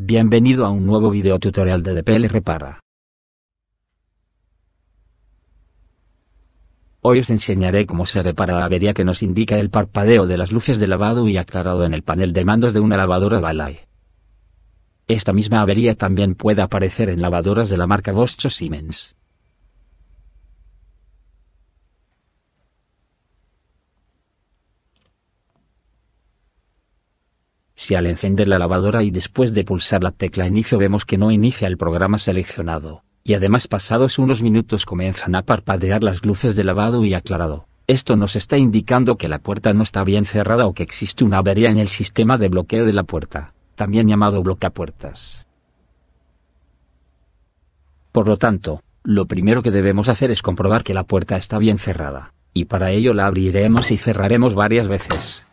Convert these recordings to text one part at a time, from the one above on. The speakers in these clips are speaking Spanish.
Bienvenido a un nuevo video tutorial de DPL Repara. Hoy os enseñaré cómo se repara la avería que nos indica el parpadeo de las luces de lavado y aclarado en el panel de mandos de una lavadora Balay. Esta misma avería también puede aparecer en lavadoras de la marca Bosch o Siemens. al encender la lavadora y después de pulsar la tecla inicio vemos que no inicia el programa seleccionado, y además pasados unos minutos comienzan a parpadear las luces de lavado y aclarado. Esto nos está indicando que la puerta no está bien cerrada o que existe una avería en el sistema de bloqueo de la puerta, también llamado puertas Por lo tanto, lo primero que debemos hacer es comprobar que la puerta está bien cerrada, y para ello la abriremos y cerraremos varias veces.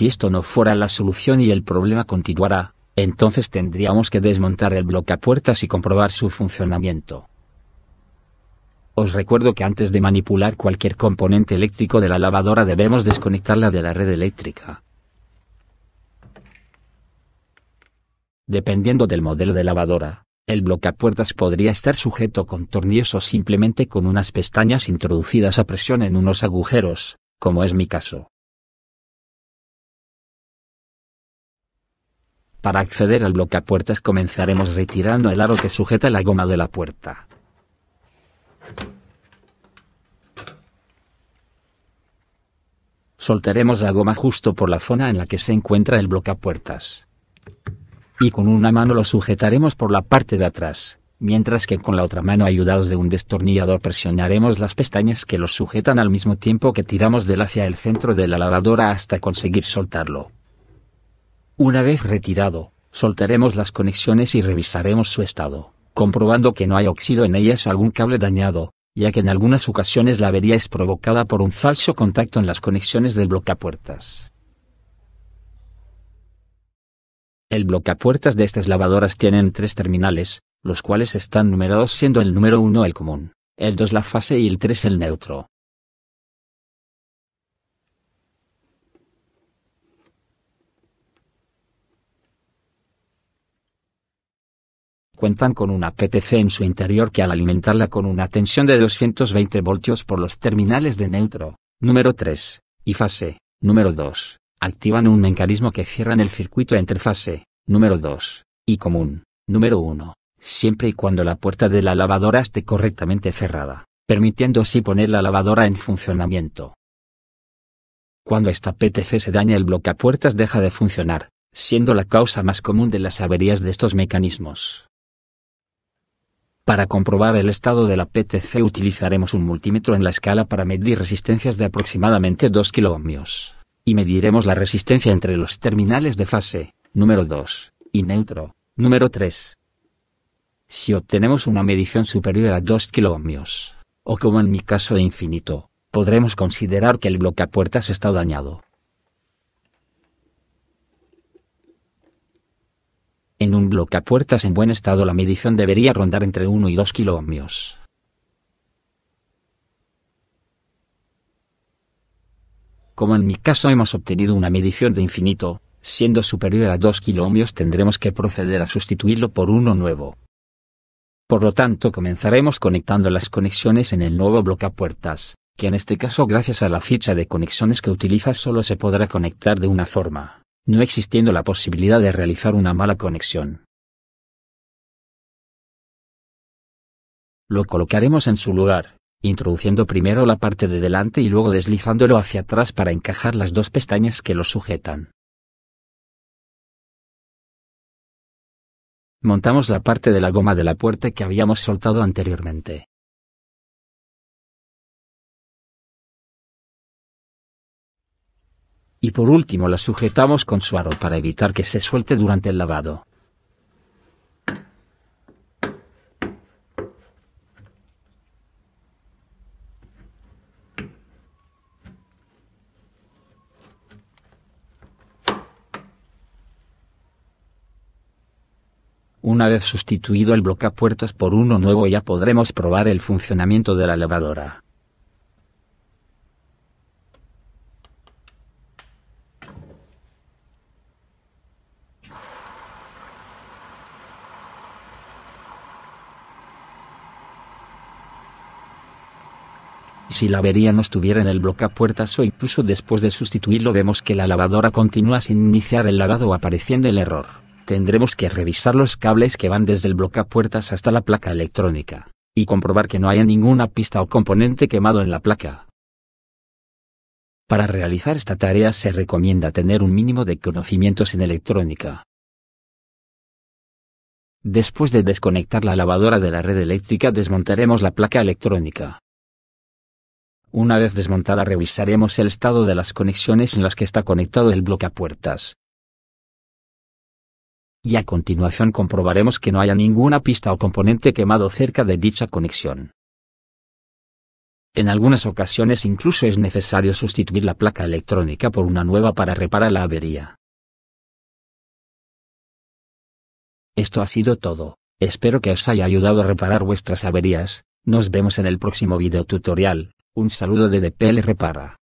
Si esto no fuera la solución y el problema continuara, entonces tendríamos que desmontar el bloque a puertas y comprobar su funcionamiento. Os recuerdo que antes de manipular cualquier componente eléctrico de la lavadora debemos desconectarla de la red eléctrica. Dependiendo del modelo de lavadora, el a puertas podría estar sujeto con tornillos o simplemente con unas pestañas introducidas a presión en unos agujeros, como es mi caso. Para acceder al bloque puertas comenzaremos retirando el aro que sujeta la goma de la puerta. Soltaremos la goma justo por la zona en la que se encuentra el bloque puertas Y con una mano lo sujetaremos por la parte de atrás, mientras que con la otra mano ayudados de un destornillador presionaremos las pestañas que los sujetan al mismo tiempo que tiramos del hacia el centro de la lavadora hasta conseguir soltarlo. Una vez retirado, soltaremos las conexiones y revisaremos su estado, comprobando que no hay óxido en ellas o algún cable dañado, ya que en algunas ocasiones la avería es provocada por un falso contacto en las conexiones del blocapuertas. El blocapuertas de estas lavadoras tienen tres terminales, los cuales están numerados siendo el número 1 el común, el 2 la fase y el 3 el neutro. cuentan con una PTC en su interior que al alimentarla con una tensión de 220 voltios por los terminales de neutro, número 3, y fase, número 2, activan un mecanismo que cierran el circuito entre fase, número 2, y común, número 1, siempre y cuando la puerta de la lavadora esté correctamente cerrada, permitiendo así poner la lavadora en funcionamiento. Cuando esta PTC se daña el puertas deja de funcionar, siendo la causa más común de las averías de estos mecanismos. Para comprobar el estado de la PTC utilizaremos un multímetro en la escala para medir resistencias de aproximadamente 2 kiloohmios. Y mediremos la resistencia entre los terminales de fase, número 2, y neutro, número 3. Si obtenemos una medición superior a 2 kiloohmios, o como en mi caso de infinito, podremos considerar que el bloque a puertas está dañado. En un bloque en buen estado la medición debería rondar entre 1 y 2 kiloohmios. Como en mi caso hemos obtenido una medición de infinito, siendo superior a 2 kiloohmios tendremos que proceder a sustituirlo por uno nuevo. Por lo tanto comenzaremos conectando las conexiones en el nuevo bloque puertas, que en este caso gracias a la ficha de conexiones que utiliza solo se podrá conectar de una forma no existiendo la posibilidad de realizar una mala conexión. Lo colocaremos en su lugar, introduciendo primero la parte de delante y luego deslizándolo hacia atrás para encajar las dos pestañas que lo sujetan. Montamos la parte de la goma de la puerta que habíamos soltado anteriormente. y por último la sujetamos con su para evitar que se suelte durante el lavado. Una vez sustituido el bloque a puertas por uno nuevo ya podremos probar el funcionamiento de la lavadora. si la avería no estuviera en el bloque puertas o incluso después de sustituirlo vemos que la lavadora continúa sin iniciar el lavado apareciendo el error, tendremos que revisar los cables que van desde el bloque puertas hasta la placa electrónica, y comprobar que no haya ninguna pista o componente quemado en la placa. Para realizar esta tarea se recomienda tener un mínimo de conocimientos en electrónica. Después de desconectar la lavadora de la red eléctrica desmontaremos la placa electrónica. Una vez desmontada revisaremos el estado de las conexiones en las que está conectado el bloque a puertas. Y a continuación comprobaremos que no haya ninguna pista o componente quemado cerca de dicha conexión. En algunas ocasiones incluso es necesario sustituir la placa electrónica por una nueva para reparar la avería. Esto ha sido todo, espero que os haya ayudado a reparar vuestras averías, nos vemos en el próximo video tutorial. Un saludo de DPL Repara.